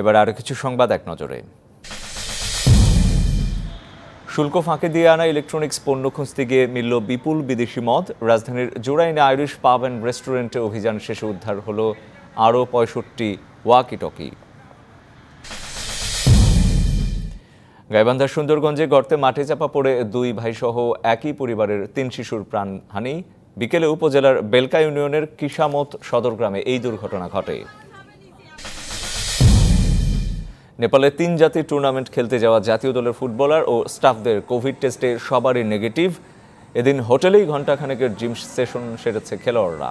এবার আরও কিছু সংবাদ এক নজরে শুল্ক ফাঁকে দিয়ে আনা ইলেকট্রনিক্স পণ্য খুঁজতে গিয়ে মিলল বিপুল বিদেশি মদ রাজধানীর জোড়াইনে আইরিশ পাব অ্যান্ড রেস্টুরেন্টে অভিযান শেষে উদ্ধার হল আরও পঁয়ষট্টি ওয়াকি টকি গাইবান্ধার সুন্দরগঞ্জে গর্তে মাঠে চাপা পড়ে দুই ভাইসহ একই পরিবারের তিন শিশুর প্রাণহানি বিকেলে উপজেলার বেলকা ইউনিয়নের কিসামত সদর গ্রামে এই দুর্ঘটনা ঘটে নেপালে তিন জাতির টুর্নামেন্ট খেলতে যাওয়া জাতীয় দলের ফুটবলার ও স্টাফদের কোভিড টেস্টে সবারই নেগেটিভ এদিন হোটেলেই ঘণ্টাখানেকের জিম সেশন সেরেছে খেলোয়াড়রা